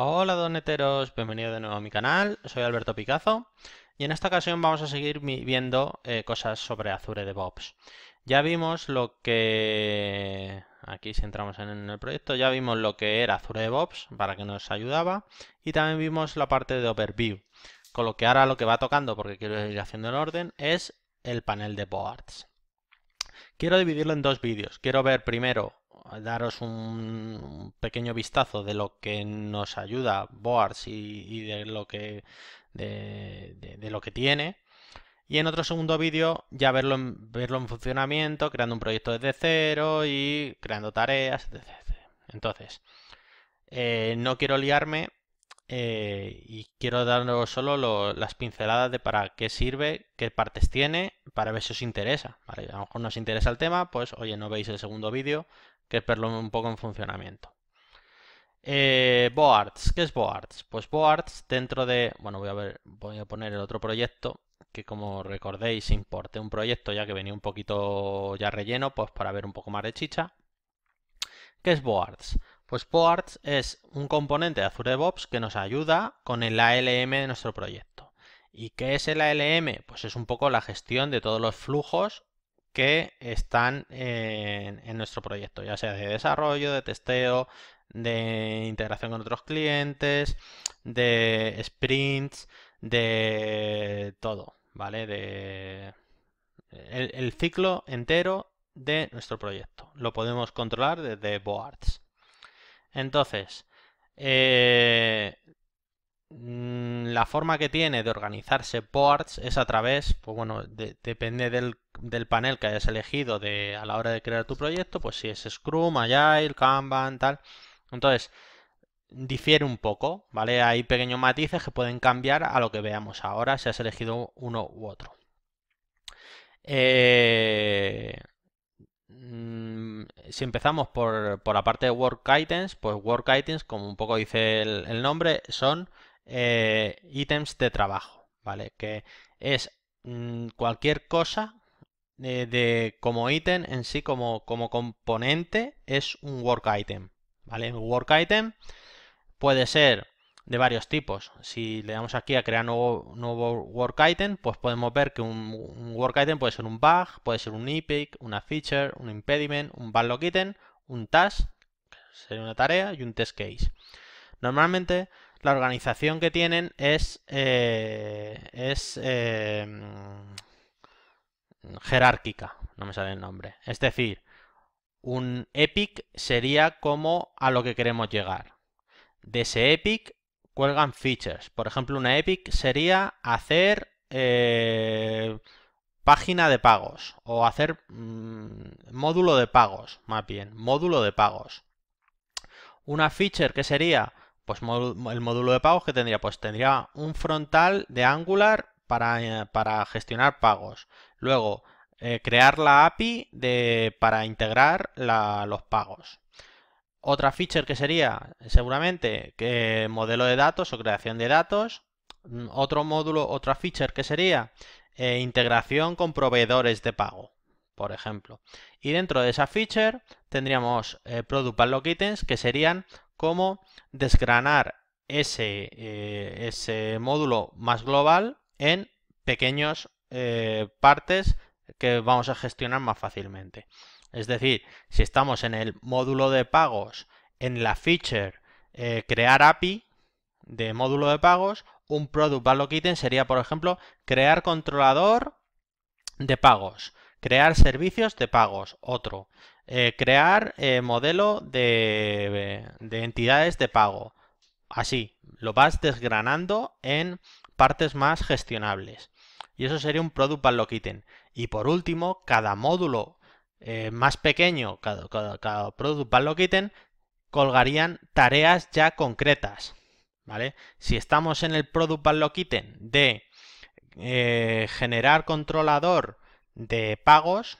Hola doneteros, bienvenido de nuevo a mi canal, soy Alberto Picazo y en esta ocasión vamos a seguir viendo eh, cosas sobre Azure DevOps. Ya vimos lo que... aquí si entramos en el proyecto, ya vimos lo que era Azure DevOps para que nos ayudaba y también vimos la parte de Overview, con lo que ahora lo que va tocando, porque quiero ir haciendo el orden, es el panel de Boards. Quiero dividirlo en dos vídeos, quiero ver primero daros un pequeño vistazo de lo que nos ayuda Boards y, de, lo que, de, lo que tiene. Y en otro segundo vídeo ya verlo en, verlo en funcionamiento, creando un proyecto desde cero y creando tareas, etc. Entonces, eh, no quiero liarme eh, y quiero daros solo las pinceladas de para qué sirve, qué partes tiene, para ver si os interesa. A lo mejor nos interesa el tema, pues oye, no veis el segundo vídeo, que perlo un poco en funcionamiento. Eh, Boards, ¿qué es Boards? Pues Boards dentro de, bueno voy a ver, voy a poner el otro proyecto que como recordéis importé un proyecto ya que venía un poquito ya relleno, pues para ver un poco más de chicha. ¿Qué es Boards? Pues Boards es un componente de Azure DevOps que nos ayuda con el ALM de nuestro proyecto. ¿Y qué es el ALM? Pues es un poco la gestión de todos los flujos que están en, nuestro proyecto, ya sea de desarrollo, de testeo, de integración con otros clientes, de sprints, de todo, ¿vale? De el, ciclo entero de nuestro proyecto. Lo podemos controlar desde Boards. Entonces, eh, la forma que tiene de organizarse ports es a través, pues bueno, depende del, panel que hayas elegido de, a la hora de crear tu proyecto, pues si es Scrum, Agile, Kanban, tal. Entonces, difiere un poco, ¿vale? Hay pequeños matices que pueden cambiar a lo que veamos ahora si has elegido uno u otro. Eh, si empezamos por, por, la parte de Work Items, pues Work Items, como un poco dice el nombre, son eh, ítems de trabajo, ¿vale? Que es mm, cualquier cosa eh, de, como ítem en sí, como, como componente, es un work item, ¿vale? Un work item puede ser de varios tipos. Si le damos aquí a crear nuevo, nuevo work item, pues podemos ver que un, work item puede ser un bug, puede ser un epic, una feature, un impediment, un backlog item, un task, sería una tarea, y un test case. Normalmente la organización que tienen es, eh, em, jerárquica, no me sale el nombre. Es decir, un epic sería como a lo que queremos llegar. De ese epic cuelgan features. Por ejemplo, una epic sería hacer eh, página de pagos o hacer mm, módulo de pagos, más bien, módulo de pagos. Una feature que sería pues el módulo de pagos que tendría, pues tendría un frontal de Angular para, eh, gestionar pagos. Luego, eh, crear la API para integrar los pagos. Otra feature que sería seguramente que modelo de datos o creación de datos. Mm, otro módulo, otra feature que sería eh, integración con proveedores de pago, por ejemplo. Y dentro de esa feature tendríamos eh, Product Padlock Items que serían cómo desgranar ese, eh, ese módulo más global en pequeñas eh, partes que vamos a gestionar más fácilmente. Es decir, si estamos en el módulo de pagos, en la feature eh, crear API de módulo de pagos, un product value item sería, por ejemplo, crear controlador de pagos, crear servicios de pagos, otro, eh, crear eh, modelo de, entidades de pago. Así, lo vas desgranando en partes más gestionables. Y eso sería un product lo item. Y por último, cada módulo eh, más pequeño, cada, cada, product lo item, colgarían tareas ya concretas. ¿Vale? Si estamos en el product lo item de generar controlador de pagos,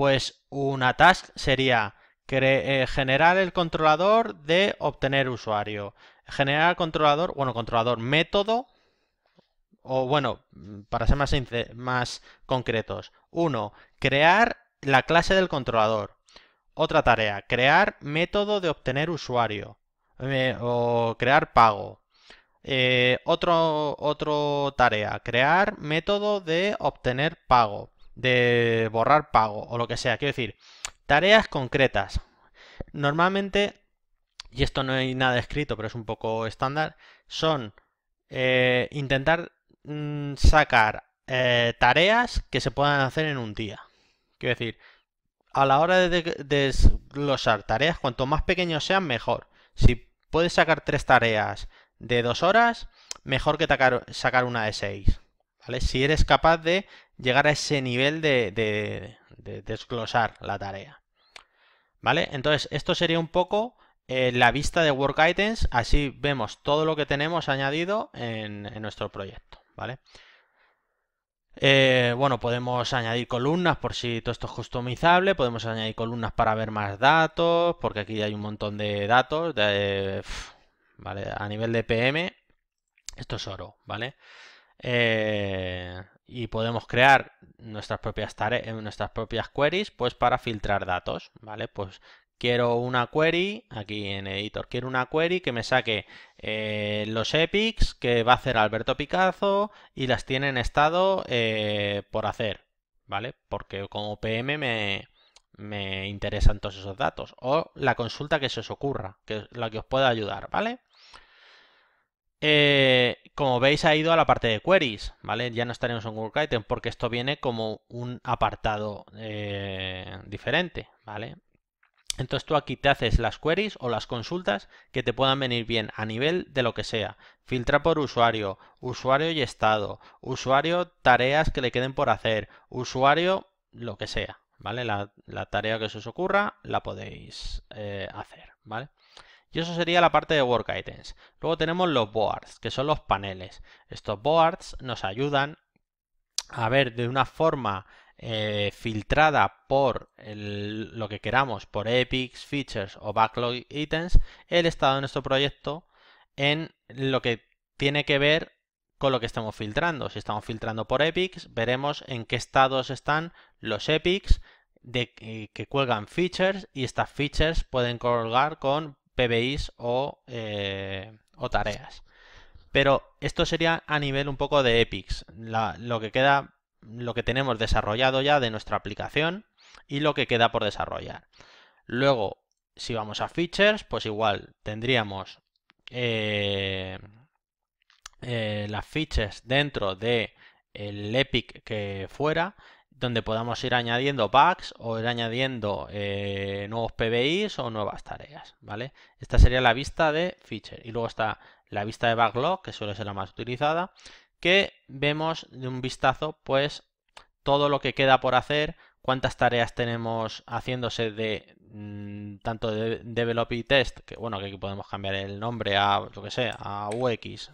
pues una task sería eh, generar el controlador de obtener usuario. Generar controlador, bueno, controlador método, o bueno, para ser más, más concretos. Uno, crear la clase del controlador. Otra tarea, crear método de obtener usuario eh, o crear pago. Eh, otro, otro tarea, crear método de obtener pago de borrar pago o lo que sea. Quiero decir, tareas concretas. Normalmente, y esto no hay nada escrito, pero es un poco estándar, son eh, intentar mm, sacar eh, tareas que se puedan hacer en un día. Quiero decir, a la hora de desglosar tareas, cuanto más pequeños sean, mejor. Si puedes sacar tres tareas de dos horas, mejor que sacar una de seis. ¿Vale? Si eres capaz de llegar a ese nivel de, desglosar la tarea. ¿Vale? Entonces, esto sería un poco eh, la vista de Work Items, así vemos todo lo que tenemos añadido en, nuestro proyecto, ¿vale? Eh, bueno, podemos añadir columnas por si todo esto es customizable, podemos añadir columnas para ver más datos, porque aquí hay un montón de datos, ¿vale? A nivel de PM, esto es oro, ¿vale? Eh, y podemos crear nuestras propias tareas, eh, nuestras propias queries, pues para filtrar datos, ¿vale? Pues quiero una query, aquí en editor, quiero una query que me saque eh, los epics que va a hacer Alberto Picazo y las tiene en estado eh, por hacer, ¿vale? Porque como PM me, me interesan todos esos datos o la consulta que se os ocurra, que es la que os pueda ayudar, ¿vale? Eh, como veis ha ido a la parte de queries, ¿vale? Ya no estaremos en work item porque esto viene como un apartado eh, diferente, ¿vale? Entonces tú aquí te haces las queries o las consultas que te puedan venir bien a nivel de lo que sea. filtra por usuario, usuario y estado, usuario tareas que le queden por hacer, usuario lo que sea, ¿vale? La, tarea que se os ocurra la podéis eh, hacer, ¿vale? vale y eso sería la parte de Work Items. Luego tenemos los boards, que son los paneles. Estos boards nos ayudan a ver de una forma eh, filtrada por lo que queramos, por epics, features o backlog items, el estado de nuestro proyecto en lo que tiene que ver con lo que estamos filtrando. Si estamos filtrando por epics, veremos en qué estados están los epics de, eh, que cuelgan features y estas features pueden colgar con PBIs eh, o, tareas. Pero esto sería a nivel un poco de Epics, lo que queda, lo que tenemos desarrollado ya de nuestra aplicación y lo que queda por desarrollar. Luego, si vamos a features, pues igual tendríamos eh, eh, las features dentro de el Epic que fuera donde podamos ir añadiendo packs o ir añadiendo eh, nuevos PBIs o nuevas tareas, ¿vale? Esta sería la vista de feature. Y luego está la vista de backlog, que suele ser la más utilizada, que vemos de un vistazo, pues, todo lo que queda por hacer, cuántas tareas tenemos haciéndose de mm, tanto de develop y test, que bueno, que aquí podemos cambiar el nombre a, lo que a UX,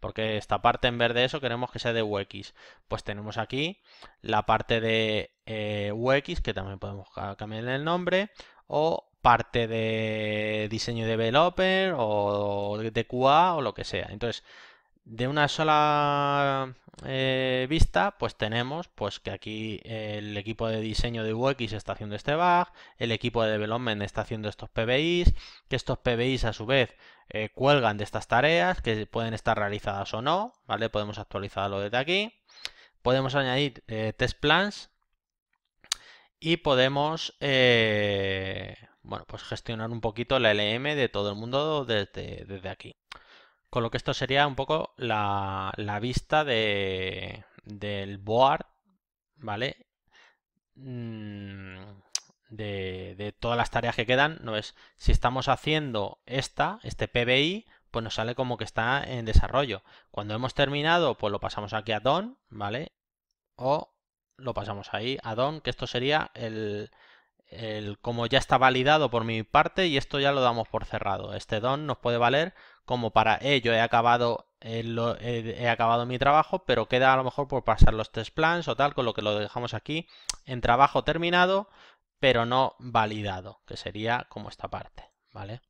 porque esta parte en vez de eso queremos que sea de UX. Pues tenemos aquí la parte de eh, UX, que también podemos cambiar el nombre, o parte de diseño developer o de QA o lo que sea. Entonces, de una sola eh, vista, pues tenemos pues, que aquí eh, el equipo de diseño de UX está haciendo este bug, el equipo de development está haciendo estos PBIs, que estos PBIs a su vez eh, cuelgan de estas tareas, que pueden estar realizadas o no, ¿vale? Podemos actualizarlo desde aquí. Podemos añadir test plans y podemos bueno, pues gestionar un poquito la LM de todo el mundo desde, desde aquí. Con lo que esto sería un poco la, vista del board, ¿vale? Mm, de, todas las tareas que quedan, ¿no es Si estamos haciendo esta, este PBI, pues nos sale como que está en desarrollo. Cuando hemos terminado, pues lo pasamos aquí a DON, ¿vale? O lo pasamos ahí a DON, que esto sería el, como ya está validado por mi parte y esto ya lo damos por cerrado. Este don nos puede valer como para, ello eh, he acabado, eh, eh, he acabado mi trabajo, pero queda a lo mejor por pasar los test plans o tal, con lo que lo dejamos aquí en trabajo terminado, pero no validado, que sería como esta parte, ¿vale?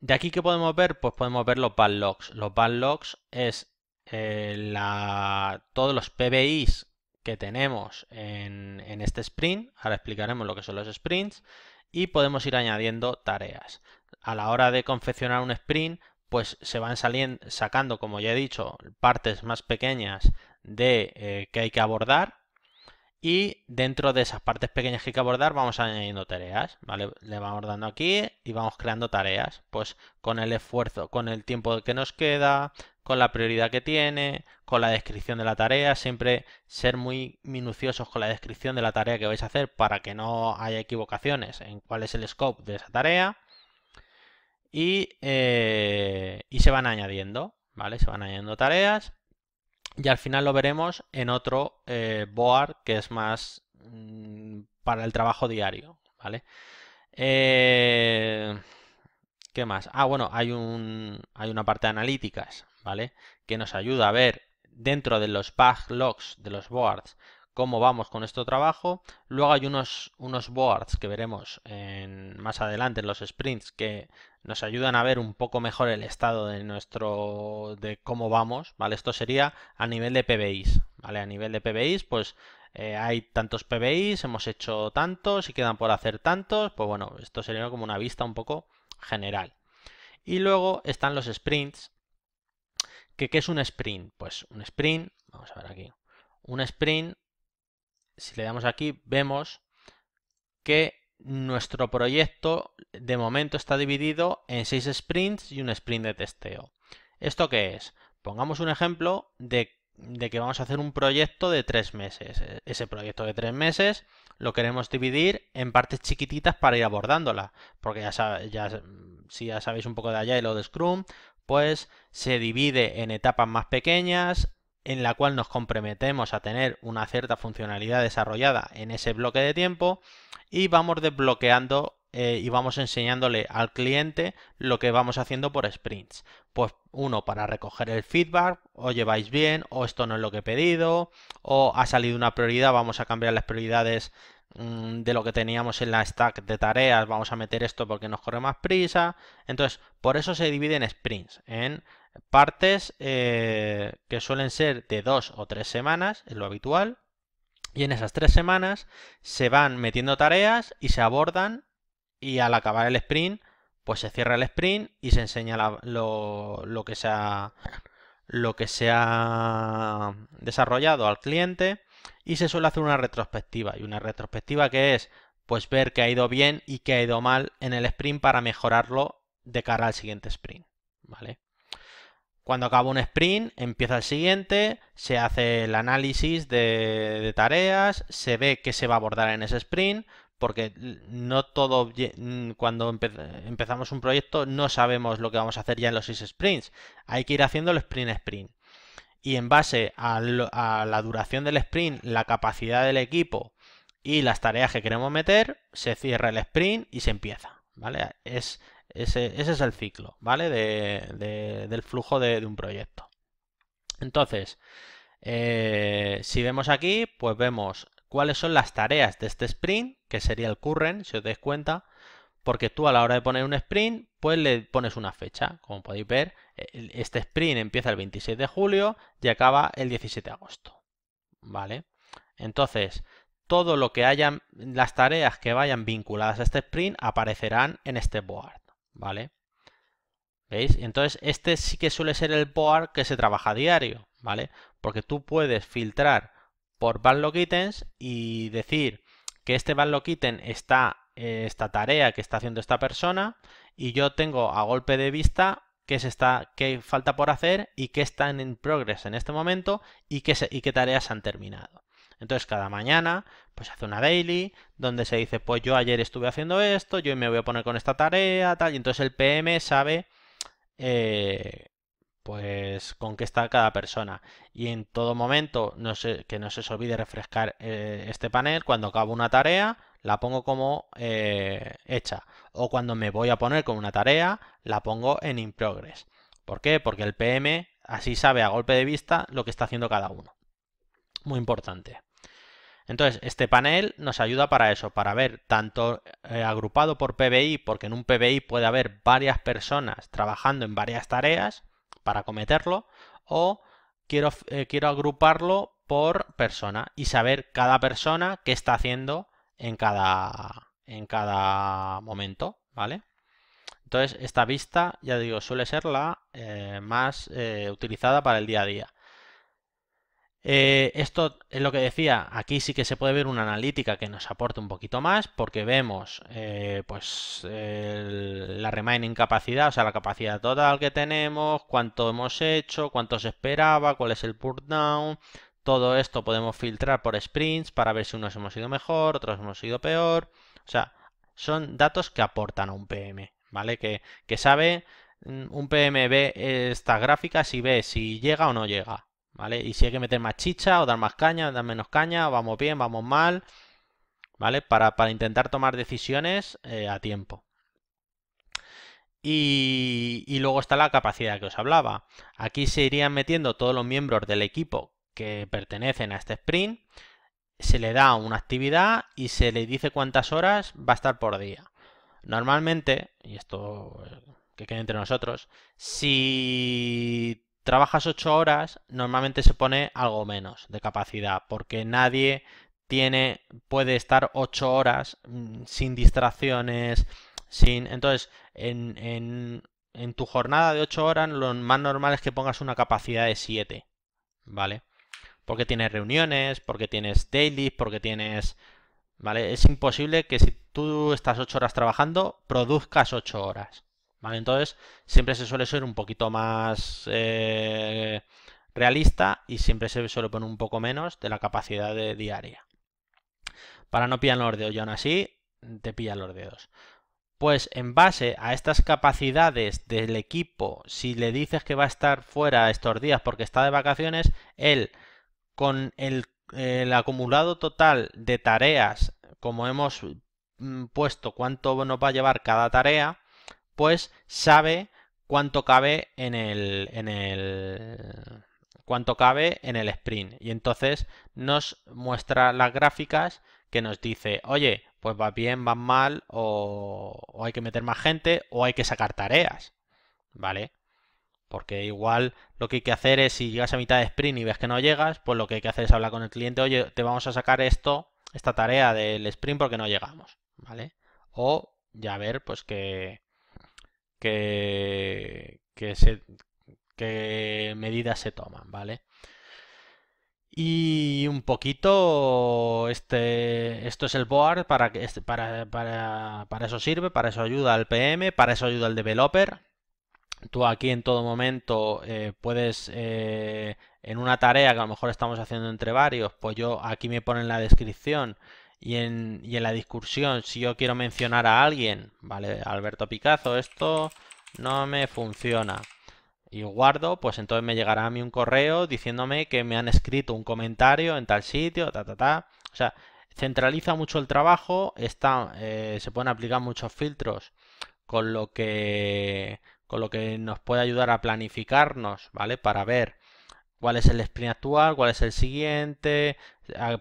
De aquí que podemos ver, pues podemos ver los bad logs. Los bad logs es la, todos los PBIs que tenemos en, este sprint, ahora explicaremos lo que son los sprints, y podemos ir añadiendo tareas. A la hora de confeccionar un sprint, pues se van saliendo, sacando, como ya he dicho, partes más pequeñas de eh, que hay que abordar y dentro de esas partes pequeñas que hay que abordar vamos añadiendo tareas, Le vamos dando aquí y vamos creando tareas, pues con el esfuerzo, con el tiempo que nos queda, con la prioridad que tiene, con la descripción de la tarea, siempre ser muy minuciosos con la descripción de la tarea que vais a hacer para que no haya equivocaciones en cuál es el scope de esa tarea y, eh, se van añadiendo, ¿vale? Se van añadiendo tareas y al final lo veremos en otro eh, board que es más mm, para el trabajo diario, ¿vale? Eh, ¿Qué más? Ah, bueno, hay, un, hay una parte de analíticas, ¿vale? Que nos ayuda a ver dentro de los logs de los boards cómo vamos con este trabajo. Luego hay unos, unos boards que veremos más adelante los sprints que nos ayudan a ver un poco mejor el estado de nuestro de cómo vamos, ¿vale? Esto sería a nivel de PBIs, ¿vale? A nivel de PBIs, pues eh, hay tantos PBIs, hemos hecho tantos y quedan por hacer tantos, pues bueno, esto sería como una vista un poco general. Y luego están los sprints. ¿Qué, qué es un sprint? Pues un sprint, vamos a ver aquí. Un sprint si le damos aquí, vemos que nuestro proyecto de momento está dividido en seis sprints y un sprint de testeo. ¿Esto qué es? Pongamos un ejemplo de, que vamos a hacer un proyecto de tres meses. E, ese proyecto de tres meses lo queremos dividir en partes chiquititas para ir abordándola. Porque ya, si ya sabéis un poco de y lo de Scrum, pues se divide en etapas más pequeñas, en la cual nos comprometemos a tener una cierta funcionalidad desarrollada en ese bloque de tiempo y vamos desbloqueando eh, y vamos enseñándole al cliente lo que vamos haciendo por sprints. Pues uno para recoger el feedback, o lleváis bien, o esto no es lo que he pedido, o ha salido una prioridad, vamos a cambiar las prioridades Mm, de lo que teníamos en la stack de tareas, vamos a meter esto porque nos corre más prisa. Entonces, por eso se divide en sprints, en partes eh, que suelen ser de dos o tres semanas, es lo habitual. Y en esas tres semanas se van metiendo tareas y se abordan y al acabar el sprint, pues se cierra el sprint y se enseña lo, lo, que se ha, lo que se ha desarrollado al cliente y se suele hacer una retrospectiva. Y una retrospectiva que es pues ver qué ha ido bien y qué ha ido mal en el sprint para mejorarlo de cara al siguiente sprint. ¿Vale? Cuando acaba un sprint, empieza el siguiente, se hace el análisis de, tareas, se ve qué se va a abordar en ese sprint, porque no todo, mm, cuando empezamos un proyecto, no sabemos lo que vamos a hacer ya en los 6 sprints. Hay que ir haciendo el sprint sprint y en base a, la duración del sprint, la capacidad del equipo y las tareas que queremos meter, se cierra el sprint y se empieza, ¿vale? Es, ese, es el ciclo, ¿vale? del flujo de, un proyecto. Entonces, eh, si vemos aquí, pues vemos cuáles son las tareas de este sprint, que sería el current, si os dais cuenta, porque tú a la hora de poner un sprint, pues le pones una fecha, como podéis ver, este sprint empieza el 26 de julio y acaba el 17 de agosto. ¿Vale? Entonces, todo lo que hayan, las tareas que vayan vinculadas a este sprint aparecerán en este board. ¿Vale? ¿Veis? Entonces, este sí que suele ser el board que se trabaja a diario, ¿vale? Porque tú puedes filtrar por backlog items y decir que este backlog item está eh, esta tarea que está haciendo esta persona y yo tengo a golpe de vista qué, está, qué falta por hacer y qué están en progreso en este momento y qué, qué tareas han terminado. Entonces cada mañana pues hace una daily donde se dice pues yo ayer estuve haciendo esto, yo me voy a poner con esta tarea, tal, y entonces el PM sabe eh, pues con qué está cada persona. Y en todo momento no que no se os olvide refrescar eh, este panel cuando acabo una tarea la pongo como eh, hecha. O cuando me voy a poner con una tarea, la pongo en in progress. ¿Por qué? Porque el PM así sabe a golpe de vista lo que está haciendo cada uno. Muy importante. Entonces, este panel nos ayuda para eso, para ver tanto eh, agrupado por PBI, porque en un PBI puede haber varias personas trabajando en varias tareas para cometerlo, o quiero, eh, quiero agruparlo por persona y saber cada persona qué está haciendo en cada, en cada momento, ¿vale? Entonces, esta vista, ya digo, suele ser la eh, más eh, utilizada para el día a día. Eh, esto es lo que decía, aquí sí que se puede ver una analítica que nos aporte un poquito más porque vemos pues la remaining capacidad, o sea la capacidad total que tenemos, cuánto hemos hecho, cuánto se esperaba, cuál es el put down, todo esto podemos filtrar por sprints para ver si unos hemos ido mejor, otros hemos ido peor. O sea, son datos que aportan a un PM, ¿vale? Que, sabe, mm, un PM ve estas gráficas y ve si llega o no llega, ¿vale? Y si hay que meter más chicha o dar más caña, o dar menos caña, vamos bien, vamos mal, ¿vale? Para, intentar tomar decisiones eh, a tiempo. y, luego está la capacidad que os hablaba. Aquí se irían metiendo todos los miembros del equipo que pertenecen a este sprint, se le da una actividad y se le dice cuántas horas va a estar por día. Normalmente, y esto eh, que quede entre nosotros, si trabajas 8 horas, normalmente se pone algo menos de capacidad, porque nadie tiene, puede estar 8 horas mm, sin distracciones, sin... Entonces, en, en, en tu jornada de 8 horas, lo más normal es que pongas una capacidad de 7, ¿vale? porque tienes reuniones, porque tienes daily, porque tienes... ¿Vale? Es imposible que si tú estás ocho horas trabajando, produzcas 8 horas. ¿Vale? Entonces, siempre se suele ser un poquito más eh, realista y siempre se suele poner un poco menos de la capacidad de diaria. Para no pillar los dedos y aún así te pillan los dedos. Pues en base a estas capacidades del equipo, si le dices que va a estar fuera estos días porque está de vacaciones, él con el, acumulado total de tareas, como hemos mm, puesto cuánto nos va a llevar cada tarea, pues sabe cuánto cabe en el, cuánto cabe en el sprint. Y entonces nos muestra las gráficas que nos dice, oye, pues va bien, va mal, o, o hay que meter más gente, o hay que sacar tareas. ¿Vale? Porque igual lo que hay que hacer es, si llegas a mitad de sprint y ves que no llegas, pues lo que hay que hacer es hablar con el cliente, oye, te vamos a sacar esto, esta tarea del sprint porque no llegamos, ¿vale? O ya ver, pues que, que, que qué medidas se toman, ¿vale? Y un poquito, este, esto es el board, para, este, para, para eso sirve, para eso ayuda al PM, para eso ayuda al developer, tú aquí en todo momento eh, puedes, eh, en una tarea que a lo mejor estamos haciendo entre varios, pues yo aquí me pone en la descripción y en, y en la discusión, si yo quiero mencionar a alguien, vale, Alberto Picazo, esto no me funciona. Y guardo, pues entonces me llegará a mí un correo diciéndome que me han escrito un comentario en tal sitio, ta, ta, ta. O sea, centraliza mucho el trabajo, está, eh, se pueden aplicar muchos filtros, con lo que con lo que nos puede ayudar a planificarnos, ¿vale? Para ver cuál es el sprint actual, cuál es el siguiente,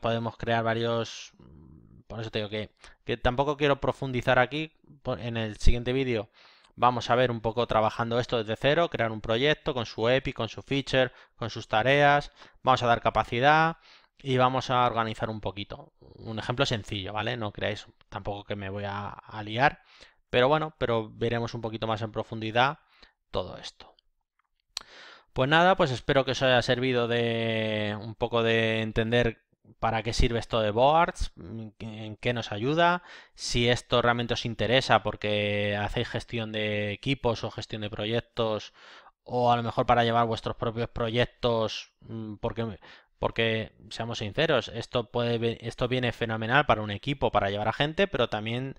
podemos crear varios... Mm, por eso te digo que, que tampoco quiero profundizar aquí, en el siguiente vídeo vamos a ver un poco trabajando esto desde cero, crear un proyecto con su Epi, con su feature, con sus tareas, vamos a dar capacidad y vamos a organizar un poquito. Un ejemplo sencillo, ¿vale? No creáis tampoco que me voy a liar, pero bueno, pero veremos un poquito más en profundidad todo esto. Pues nada, pues espero que os haya servido de un poco de entender para qué sirve esto de boards, en qué nos ayuda, si esto realmente os interesa porque hacéis gestión de equipos o gestión de proyectos o a lo mejor para llevar vuestros propios proyectos mm, porque porque, seamos sinceros, esto, puede, esto viene fenomenal para un equipo, para llevar a gente, pero también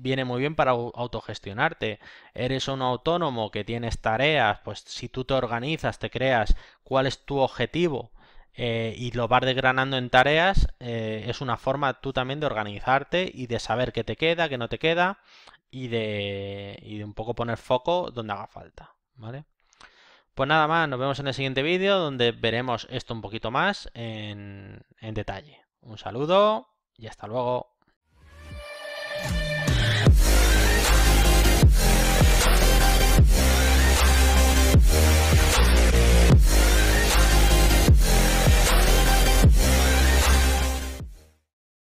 viene muy bien para autogestionarte. Eres un autónomo que tienes tareas, pues si tú te organizas, te creas cuál es tu objetivo eh, y lo vas desgranando en tareas, eh, es una forma tú también de organizarte y de saber qué te queda, qué no te queda y de, y de un poco poner foco donde haga falta. ¿Vale? Pues nada más, nos vemos en el siguiente vídeo donde veremos esto un poquito más en, detalle. Un saludo y hasta luego.